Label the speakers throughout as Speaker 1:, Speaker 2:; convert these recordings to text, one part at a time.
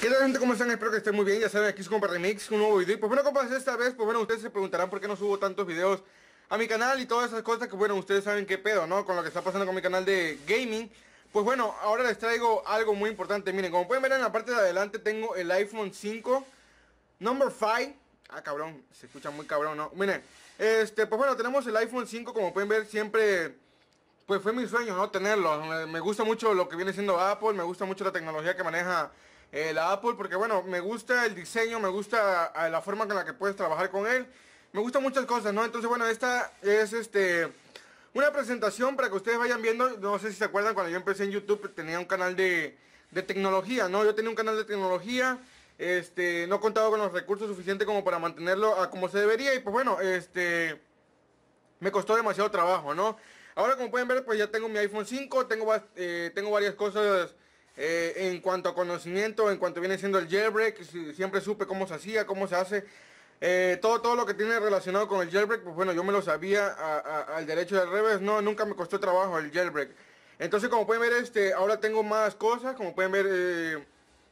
Speaker 1: ¿Qué tal gente? ¿Cómo están? Espero que estén muy bien. Ya saben, aquí es Compa Remix, un nuevo video. Y pues bueno, compas, esta vez, pues bueno, ustedes se preguntarán por qué no subo tantos videos a mi canal y todas esas cosas que, bueno, ustedes saben qué pedo, ¿no? Con lo que está pasando con mi canal de gaming. Pues bueno, ahora les traigo algo muy importante. Miren, como pueden ver en la parte de adelante tengo el iPhone 5, number 5. Ah, cabrón, se escucha muy cabrón, ¿no? Miren, este, pues bueno, tenemos el iPhone 5, como pueden ver, siempre... Pues fue mi sueño, ¿no? Tenerlo. Me gusta mucho lo que viene siendo Apple, me gusta mucho la tecnología que maneja eh, la Apple porque bueno, me gusta el diseño, me gusta ah, la forma con la que puedes trabajar con él. Me gustan muchas cosas, ¿no? Entonces bueno, esta es este una presentación para que ustedes vayan viendo. No sé si se acuerdan cuando yo empecé en YouTube tenía un canal de, tecnología, ¿no? Yo tenía un canal de tecnología. Este, no contaba con los recursos suficientes como para mantenerlo como se debería y pues bueno, este me costó demasiado trabajo, ¿no? Ahora como pueden ver, pues ya tengo mi iPhone 5, tengo, eh, tengo varias cosas eh, en cuanto a conocimiento, en cuanto viene siendo el jailbreak, siempre supe cómo se hacía, cómo se hace. Eh, todo, todo lo que tiene relacionado con el jailbreak, pues bueno, yo me lo sabía al derecho y al revés. No, nunca me costó trabajo el jailbreak. Entonces, como pueden ver, este, ahora tengo más cosas. Como pueden ver, eh,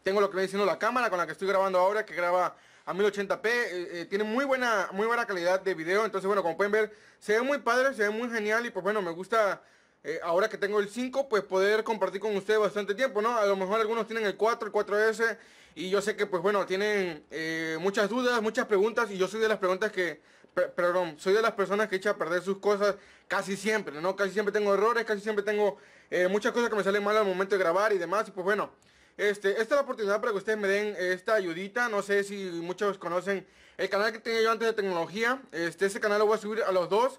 Speaker 1: tengo lo que viene siendo la cámara con la que estoy grabando ahora, que graba a 1080p. tiene muy buena, muy buena calidad de video. Entonces, bueno, como pueden ver, se ve muy padre, se ve muy genial y pues bueno, me gusta eh, ahora que tengo el 5, pues poder compartir con ustedes bastante tiempo, ¿no? A lo mejor algunos tienen el 4, el 4S, y yo sé que, pues bueno, tienen eh, muchas dudas, muchas preguntas, y yo soy de las preguntas que, perdón, soy de las personas que echa a perder sus cosas casi siempre, ¿no? Casi siempre tengo errores, casi siempre tengo eh, muchas cosas que me salen mal al momento de grabar y demás, y pues bueno. Este, esta es la oportunidad para que ustedes me den esta ayudita. No sé si muchos conocen el canal que tenía yo antes de tecnología. Este, ese canal lo voy a subir a los dos.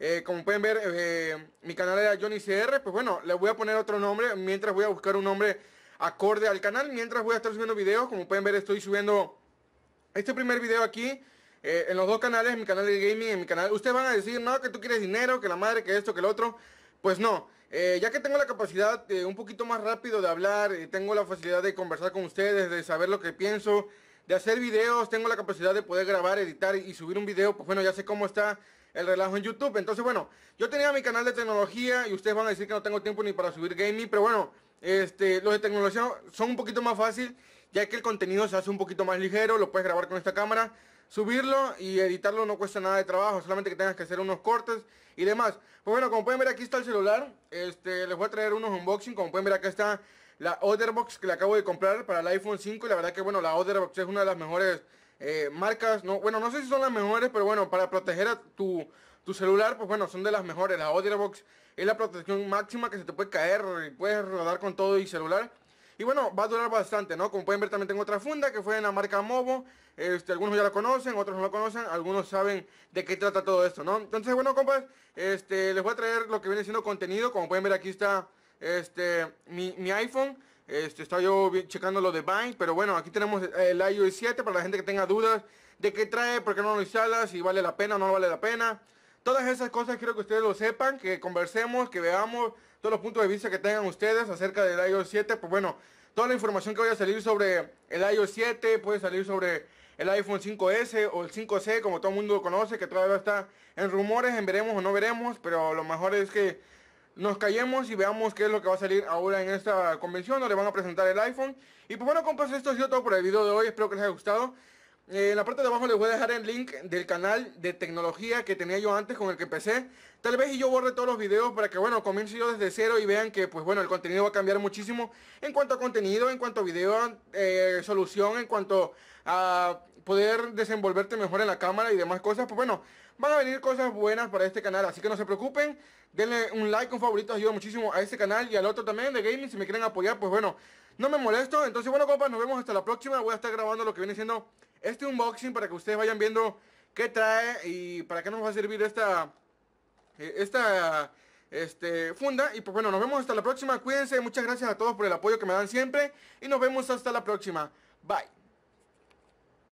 Speaker 1: Eh, como pueden ver, eh, mi canal era Johnny CR, pues bueno, le voy a poner otro nombre mientras voy a buscar un nombre acorde al canal, mientras voy a estar subiendo videos, como pueden ver estoy subiendo este primer video aquí, eh, en los dos canales, en mi canal de gaming, en mi canal, ustedes van a decir, no, que tú quieres dinero, que la madre, que esto, que el otro, pues no, ya que tengo la capacidad un poquito más rápido de hablar, tengo la facilidad de conversar con ustedes, de saber lo que pienso, de hacer videos, tengo la capacidad de poder grabar, editar y subir un video, pues bueno, ya sé cómo está el relajo en YouTube. Entonces, bueno, yo tenía mi canal de tecnología y ustedes van a decir que no tengo tiempo ni para subir gaming, pero bueno, este, los de tecnología son un poquito más fácil, ya que el contenido se hace un poquito más ligero, lo puedes grabar con esta cámara, subirlo y editarlo no cuesta nada de trabajo, solamente que tengas que hacer unos cortes y demás. Pues bueno, como pueden ver aquí está el celular, este, les voy a traer unos unboxing, como pueden ver acá está la Otherbox que le acabo de comprar para el iPhone 5 y la verdad que bueno, la Otherbox es una de las mejores eh, marcas, no, bueno, no sé si son las mejores, pero bueno, para proteger a tu, celular, pues bueno, son de las mejores. La Box es la protección máxima que se te puede caer y puedes rodar con todo y celular. Y bueno, va a durar bastante, ¿no? Como pueden ver también tengo otra funda que fue en la marca mobo Este, algunos ya la conocen, otros no la conocen, algunos saben de qué trata todo esto, ¿no? Entonces, bueno, compas, este, les voy a traer lo que viene siendo contenido. Como pueden ver aquí está este, mi, mi iPhone. Este, estaba yo checando lo de Vine, pero bueno, aquí tenemos el iOS 7 para la gente que tenga dudas de qué trae, por qué no lo instala si vale la pena o no vale la pena. Todas esas cosas quiero que ustedes lo sepan, que conversemos, que veamos todos los puntos de vista que tengan ustedes acerca del iOS 7. Pues bueno, toda la información que vaya a salir sobre el iOS 7, puede salir sobre el iPhone 5S o el 5C, como todo el mundo conoce, que todavía está en rumores, en veremos o no veremos, pero lo mejor es que nos callemos y veamos qué es lo que va a salir ahora en esta convención le van a presentar el iPhone. Y pues bueno, compas, esto ha sido todo por el video de hoy. Espero que les haya gustado. Eh, en la parte de abajo les voy a dejar el link del canal de tecnología que tenía yo antes con el que empecé. Tal vez y yo borre todos los videos para que, bueno, comience yo desde cero y vean que, pues bueno, el contenido va a cambiar muchísimo en cuanto a contenido, en cuanto a video, eh, solución, en cuanto a poder desenvolverte mejor en la cámara y demás cosas. Pues bueno, van a venir cosas buenas para este canal, así que no se preocupen. Denle un like, un favorito, ayuda muchísimo a este canal y al otro también de gaming. Si me quieren apoyar, pues bueno, no me molesto. Entonces, bueno, compas, nos vemos hasta la próxima. Voy a estar grabando lo que viene siendo este unboxing para que ustedes vayan viendo qué trae y para qué nos va a servir esta... Eh, esta este, funda. Y pues bueno, nos vemos hasta la próxima. Cuídense, muchas gracias a todos por el apoyo que me dan siempre. Y nos vemos hasta la próxima. Bye.